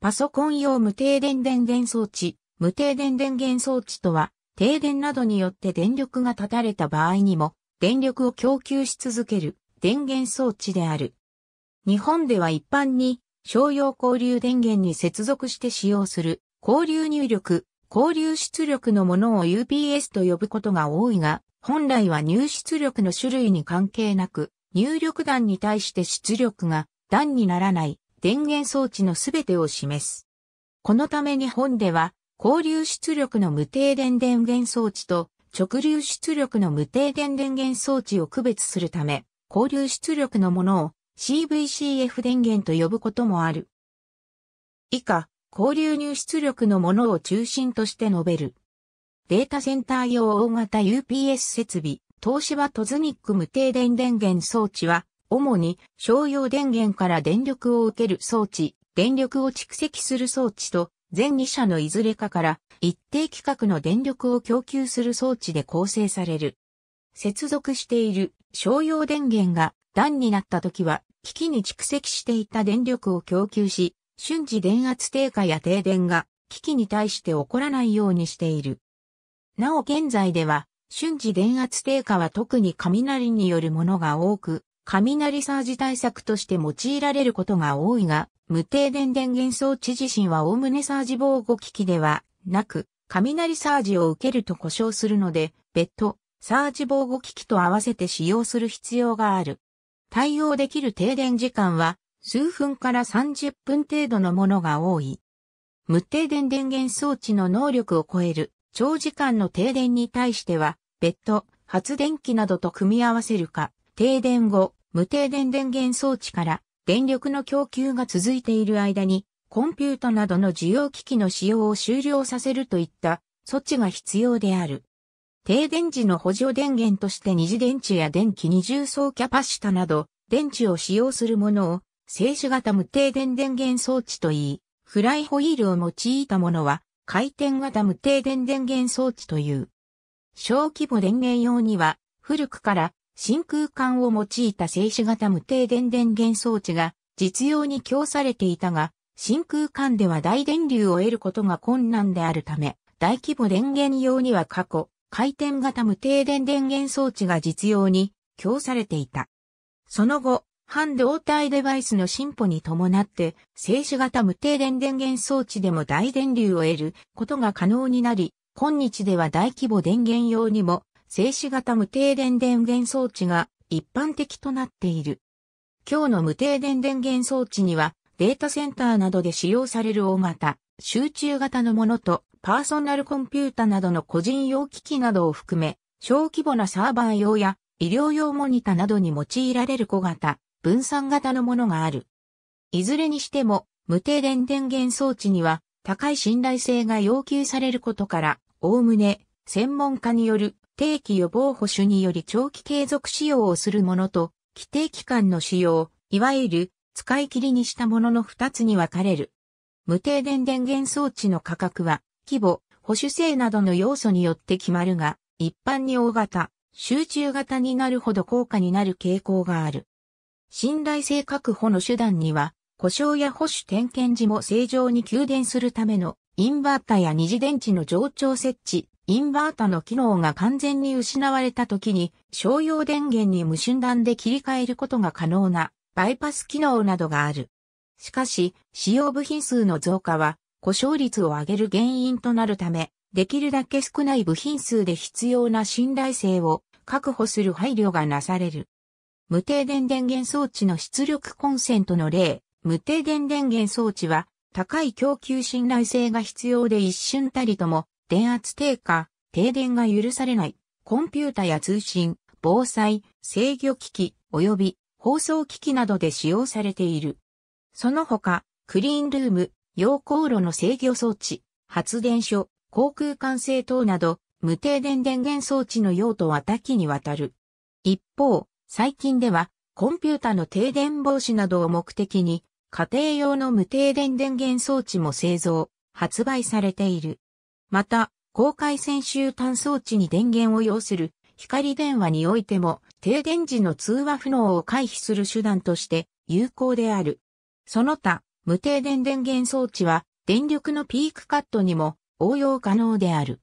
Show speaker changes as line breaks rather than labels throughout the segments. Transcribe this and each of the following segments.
パソコン用無停電電源装置、無停電電源装置とは、停電などによって電力が断たれた場合にも、電力を供給し続ける電源装置である。日本では一般に、商用交流電源に接続して使用する、交流入力、交流出力のものを UPS と呼ぶことが多いが、本来は入出力の種類に関係なく、入力段に対して出力が段にならない電源装置のすべてを示す。このため日本では、交流出力の無停電電源装置と直流出力の無停電電源装置を区別するため、交流出力のものを CVCF 電源と呼ぶこともある。以下、交流入出力のものを中心として述べる。データセンター用大型 UPS 設備、東芝トズニック無停電電源装置は、主に商用電源から電力を受ける装置、電力を蓄積する装置と、全2社のいずれかから一定規格の電力を供給する装置で構成される。接続している商用電源が段になった時は、機器に蓄積していた電力を供給し、瞬時電圧低下や停電が機器に対して起こらないようにしている。なお現在では、瞬時電圧低下は特に雷によるものが多く、雷サージ対策として用いられることが多いが、無停電電源装置自身は概ねサージ防護機器ではなく、雷サージを受けると故障するので、別途、サージ防護機器と合わせて使用する必要がある。対応できる停電時間は、数分から30分程度のものが多い。無停電電源装置の能力を超える長時間の停電に対しては、別途、発電機などと組み合わせるか、停電後、無停電電源装置から電力の供給が続いている間に、コンピュータなどの需要機器の使用を終了させるといった措置が必要である。停電時の補助電源として二次電池や電気二重層キャパシタなど、電池を使用するものを、静止型無停電電源装置といい、フライホイールを用いたものは、回転型無停電電源装置という。小規模電源用には、古くから真空管を用いた静止型無停電電源装置が実用に供されていたが、真空管では大電流を得ることが困難であるため、大規模電源用には過去、回転型無停電電源装置が実用に供されていた。その後、半導体デバイスの進歩に伴って、静止型無停電電源装置でも大電流を得ることが可能になり、今日では大規模電源用にも静止型無停電電源装置が一般的となっている。今日の無停電電源装置には、データセンターなどで使用される大型、集中型のものと、パーソナルコンピュータなどの個人用機器などを含め、小規模なサーバー用や医療用モニタなどに用いられる小型、分散型のものがある。いずれにしても、無停電電源装置には高い信頼性が要求されることから、おおむね、専門家による定期予防保守により長期継続使用をするものと、規定期間の使用、いわゆる使い切りにしたものの2つに分かれる。無停電電源装置の価格は、規模、保守性などの要素によって決まるが、一般に大型、集中型になるほど高価になる傾向がある。信頼性確保の手段には、故障や保守点検時も正常に給電するためのインバータや二次電池の上長設置、インバータの機能が完全に失われた時に商用電源に無瞬断で切り替えることが可能なバイパス機能などがある。しかし、使用部品数の増加は故障率を上げる原因となるため、できるだけ少ない部品数で必要な信頼性を確保する配慮がなされる。無停電電源装置の出力コンセントの例、無停電電源装置は高い供給信頼性が必要で一瞬たりとも電圧低下、停電が許されない、コンピュータや通信、防災、制御機器、及び放送機器などで使用されている。その他、クリーンルーム、溶鉱炉の制御装置、発電所、航空管制等など、無停電電源装置の用途は多岐にわたる。一方、最近では、コンピュータの停電防止などを目的に、家庭用の無停電電源装置も製造、発売されている。また、公開先週端装置に電源を要する光電話においても停電時の通話不能を回避する手段として有効である。その他、無停電電源装置は電力のピークカットにも応用可能である。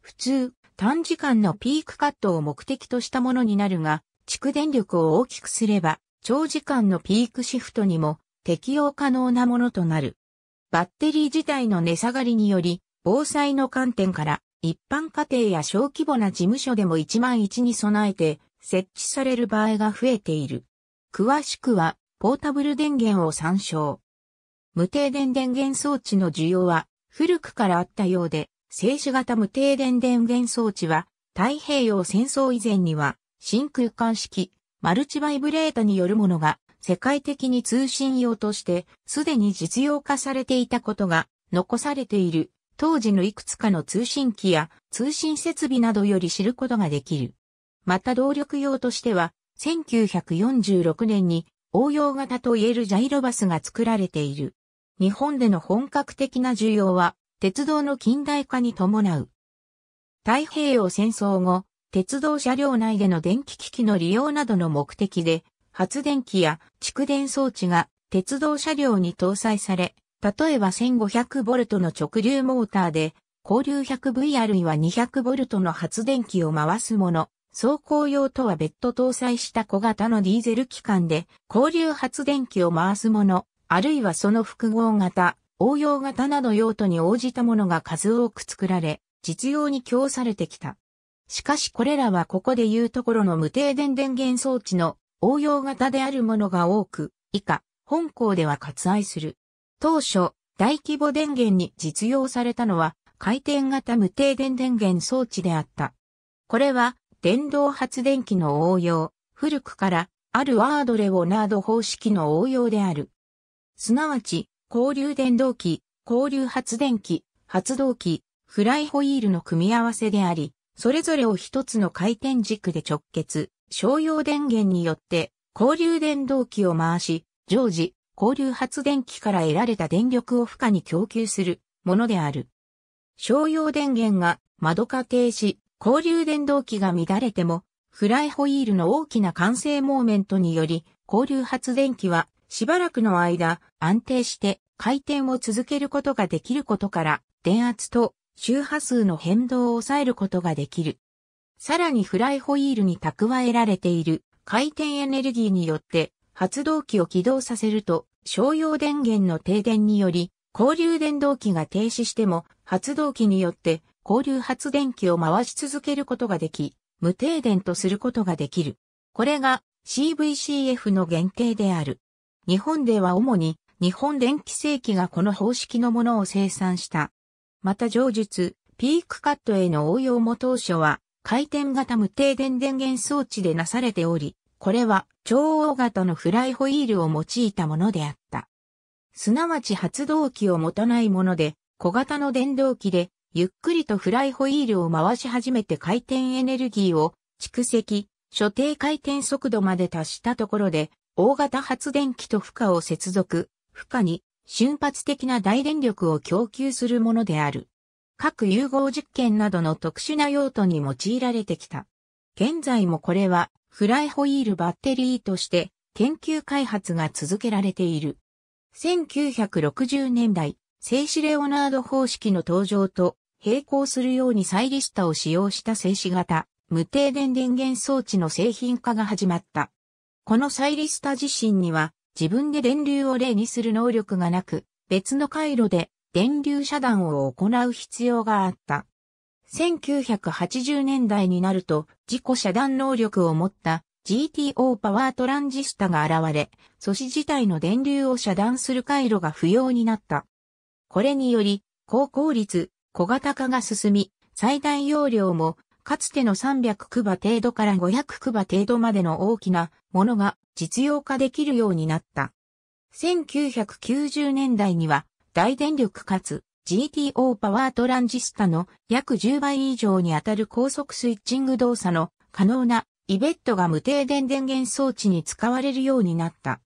普通、短時間のピークカットを目的としたものになるが、蓄電力を大きくすれば、長時間のピークシフトにも適用可能なものとなる。バッテリー自体の値下がりにより、防災の観点から一般家庭や小規模な事務所でも1万1に備えて設置される場合が増えている。詳しくはポータブル電源を参照。無停電電源装置の需要は古くからあったようで、静止型無停電電源装置は太平洋戦争以前には真空管式マルチバイブレータによるものが世界的に通信用としてすでに実用化されていたことが残されている当時のいくつかの通信機や通信設備などより知ることができる。また動力用としては、1946年に応用型といえるジャイロバスが作られている。日本での本格的な需要は、鉄道の近代化に伴う。太平洋戦争後、鉄道車両内での電気機器の利用などの目的で、発電機や蓄電装置が鉄道車両に搭載され、例えば 1500V の直流モーターで、交流 100V あるいは 200V の発電機を回すもの、走行用とは別途搭載した小型のディーゼル機関で、交流発電機を回すもの、あるいはその複合型、応用型など用途に応じたものが数多く作られ、実用に供されてきた。しかしこれらはここで言うところの無停電電源装置の応用型であるものが多く、以下、本校では割愛する。当初、大規模電源に実用されたのは、回転型無停電電源装置であった。これは、電動発電機の応用、古くから、あるワードレオナード方式の応用である。すなわち、交流電動機、交流発電機、発動機、フライホイールの組み合わせであり、それぞれを一つの回転軸で直結、商用電源によって、交流電動機を回し、常時、交流発電機から得られた電力を負荷に供給するものである。商用電源が窓化停止、交流電動機が乱れても、フライホイールの大きな完成モーメントにより、交流発電機はしばらくの間安定して回転を続けることができることから、電圧と周波数の変動を抑えることができる。さらにフライホイールに蓄えられている回転エネルギーによって発動機を起動させると商用電源の停電により、交流電動機が停止しても、発動機によって交流発電機を回し続けることができ、無停電とすることができる。これが CVCF の限定である。日本では主に日本電気製機がこの方式のものを生産した。また上述、ピークカットへの応用も当初は回転型無停電電源装置でなされており、これは超大型のフライホイールを用いたものであった。すなわち発動機を持たないもので、小型の電動機で、ゆっくりとフライホイールを回し始めて回転エネルギーを蓄積、所定回転速度まで達したところで、大型発電機と負荷を接続、負荷に瞬発的な大電力を供給するものである。各融合実験などの特殊な用途に用いられてきた。現在もこれはフライホイールバッテリーとして研究開発が続けられている。1960年代、静止レオナード方式の登場と並行するようにサイリスタを使用した静止型、無停電電源装置の製品化が始まった。このサイリスタ自身には自分で電流を例にする能力がなく、別の回路で電流遮断を行う必要があった。1980年代になると自己遮断能力を持った GTO パワートランジスタが現れ、素子自体の電流を遮断する回路が不要になった。これにより、高効率、小型化が進み、最大容量も、かつての300クバ程度から500クバ程度までの大きなものが実用化できるようになった。1990年代には大電力かつ GTO パワートランジスタの約10倍以上にあたる高速スイッチング動作の可能なイベットが無停電電源装置に使われるようになった。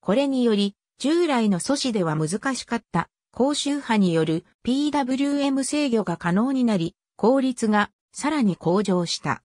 これにより、従来の素子では難しかった高周波による PWM 制御が可能になり、効率がさらに向上した。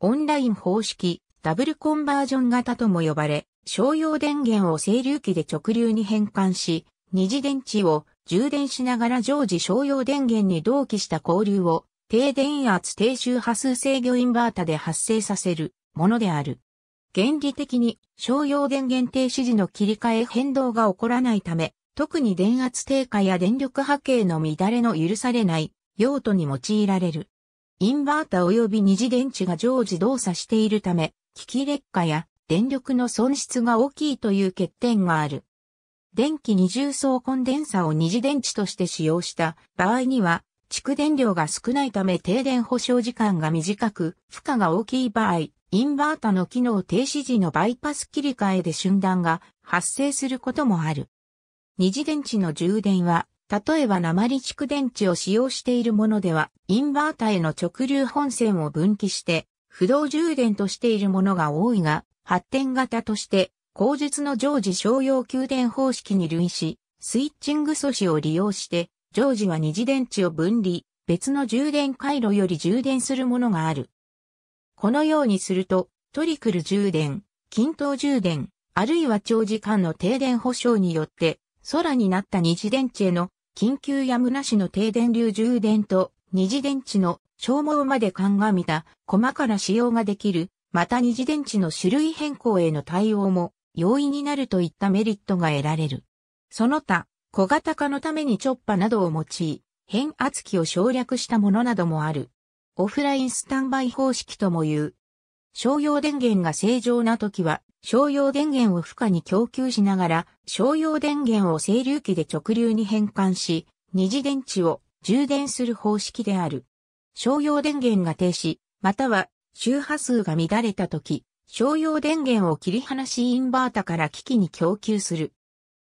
オンライン方式、ダブルコンバージョン型とも呼ばれ、商用電源を整流器で直流に変換し、二次電池を充電しながら常時商用電源に同期した交流を低電圧低周波数制御インバータで発生させるものである。原理的に商用電源停止時の切り替え変動が起こらないため、特に電圧低下や電力波形の乱れの許されない用途に用いられる。インバータ及び二次電池が常時動作しているため、機器劣化や電力の損失が大きいという欠点がある。電気二重層コンデンサを二次電池として使用した場合には、蓄電量が少ないため停電保証時間が短く、負荷が大きい場合、インバータの機能停止時のバイパス切り替えで瞬断が発生することもある。二次電池の充電は、例えば鉛蓄電池を使用しているものでは、インバータへの直流本線を分岐して、不動充電としているものが多いが、発展型として後述の常時商用給電方式に類し、スイッチング素子を利用して、常時は二次電池を分離、別の充電回路より充電するものがある。このようにすると、トリクル充電、均等充電、あるいは長時間の停電保障によって、空になった二次電池への緊急やむなしの停電流充電と二次電池の消耗まで鑑みた細かな使用ができる、また二次電池の種類変更への対応も容易になるといったメリットが得られる。その他、小型化のためにチョッパなどを用い、変圧器を省略したものなどもある。オフラインスタンバイ方式とも言う。商用電源が正常な時は、商用電源を負荷に供給しながら、商用電源を整流器で直流に変換し、二次電池を充電する方式である。商用電源が停止、または周波数が乱れた時、商用電源を切り離しインバータから機器に供給する。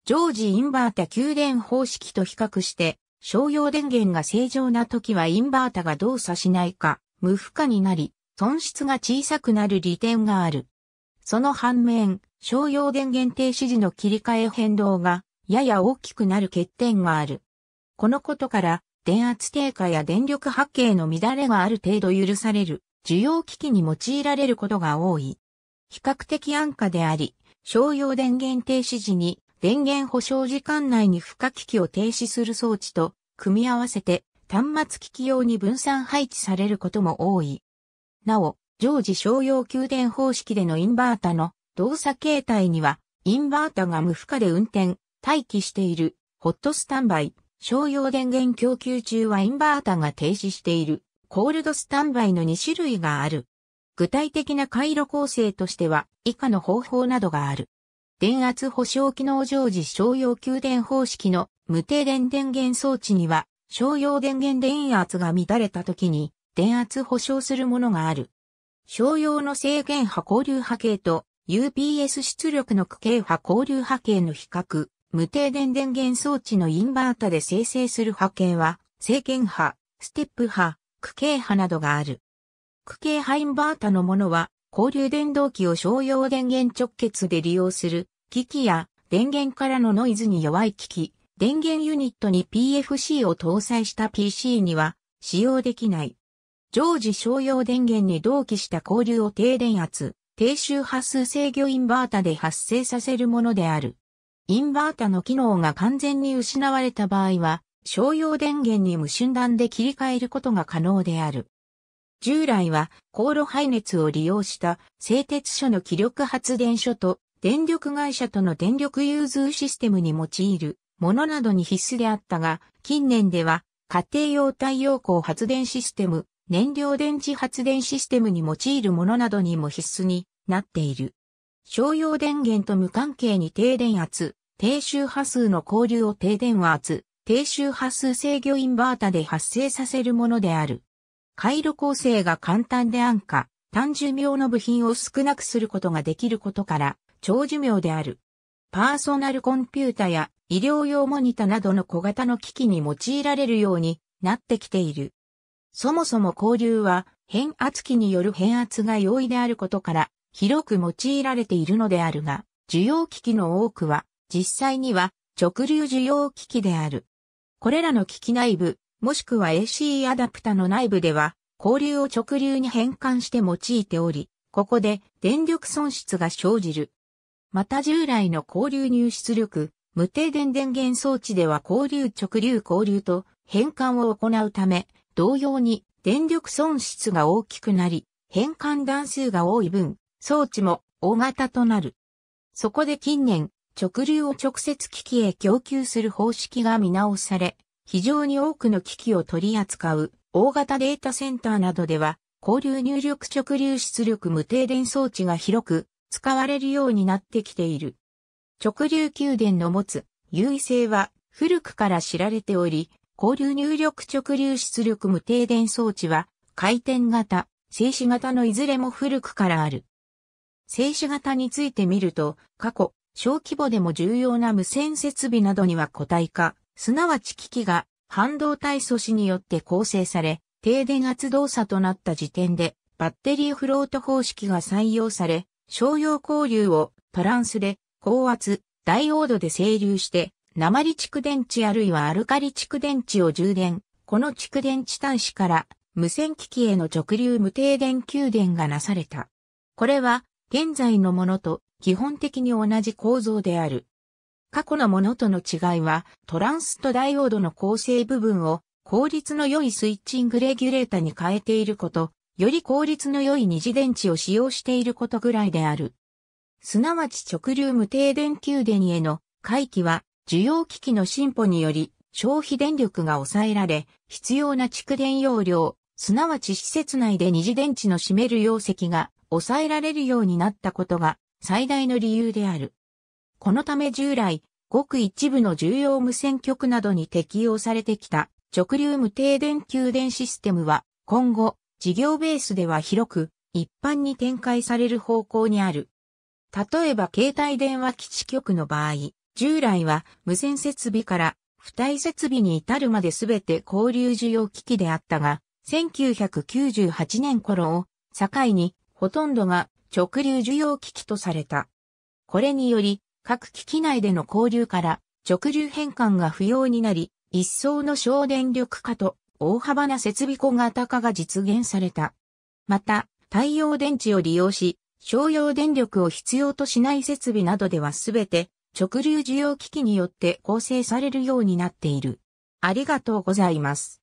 常時インバータ給電方式と比較して、商用電源が正常な時はインバータが動作しないか、無負荷になり、損失が小さくなる利点がある。その反面、商用電源停止時の切り替え変動が、やや大きくなる欠点がある。このことから、電圧低下や電力波形の乱れがある程度許される、需要機器に用いられることが多い。比較的安価であり、商用電源停止時に電源保証時間内に負荷機器を停止する装置と組み合わせて端末機器用に分散配置されることも多い。なお、常時商用給電方式でのインバータの動作形態には、インバータが無負荷で運転、待機している、ホットスタンバイ、商用電源供給中はインバータが停止している、コールドスタンバイの2種類がある。具体的な回路構成としては以下の方法などがある。電圧保証機能常時商用給電方式の無停電電源装置には商用電源電圧が乱れた時に電圧保証するものがある。商用の制限波交流波形と UPS 出力の区形波交流波形の比較、無停電電源装置のインバータで生成する波形は、制限波、ステップ波、区形波などがある。ク系ハインバータのものは、交流電動機を商用電源直結で利用する、機器や電源からのノイズに弱い機器、電源ユニットに PFC を搭載した PC には使用できない。常時商用電源に同期した交流を低電圧、低周波数制御インバータで発生させるものである。インバータの機能が完全に失われた場合は、商用電源に無瞬断で切り替えることが可能である。従来は航路排熱を利用した製鉄所の気力発電所と電力会社との電力融通システムに用いるものなどに必須であったが、近年では家庭用太陽光発電システム、燃料電池発電システムに用いるものなどにも必須になっている。商用電源と無関係に低電圧、低周波数の交流を低電圧、低周波数制御インバータで発生させるものである。回路構成が簡単で安価、単寿命の部品を少なくすることができることから、長寿命である。パーソナルコンピュータや医療用モニタなどの小型の機器に用いられるようになってきている。そもそも交流は変圧器による変圧が容易であることから広く用いられているのであるが、需要機器の多くは実際には直流需要機器である。これらの機器内部、もしくは AC アダプタの内部では、交流を直流に変換して用いており、ここで電力損失が生じる。また従来の交流入出力、無停電電源装置では交流直流交流と変換を行うため、同様に電力損失が大きくなり、変換段数が多い分、装置も大型となる。そこで近年、直流を直接機器へ供給する方式が見直され、非常に多くの機器を取り扱う大型データセンターなどでは、交流入力直流出力無停電装置が広く使われるようになってきている。直流給電の持つ優位性は古くから知られており、交流入力直流出力無停電装置は回転型、静止型のいずれも古くからある。静止型についてみると、過去、小規模でも重要な無線設備などには個体化、すなわち機器が半導体素子によって構成され、停電圧動作となった時点で、バッテリーフロート方式が採用され、商用交流をトランスで高圧、ダイオードで整流して、鉛蓄電池あるいはアルカリ蓄電池を充電。この蓄電池端子から無線機器への直流無停電給電がなされた。これは現在のものと基本的に同じ構造である。過去のものとの違いは、トランストダイオードの構成部分を効率の良いスイッチングレギュレータに変えていること、より効率の良い二次電池を使用していることぐらいである。すなわち直流無停電給電への回帰は、需要機器の進歩により消費電力が抑えられ、必要な蓄電容量、すなわち施設内で二次電池の占める容積が抑えられるようになったことが最大の理由である。このため従来、ごく一部の重要無線局などに適用されてきた直流無停電給電システムは今後事業ベースでは広く一般に展開される方向にある。例えば携帯電話基地局の場合、従来は無線設備から付帯設備に至るまで全て交流需要機器であったが、1998年頃を境にほとんどが直流需要機器とされた。これにより各機器内での交流から直流変換が不要になり、一層の省電力化と大幅な設備小型化が実現された。また、太陽電池を利用し、商用電力を必要としない設備などではすべて直流需要機器によって構成されるようになっている。ありがとうございます。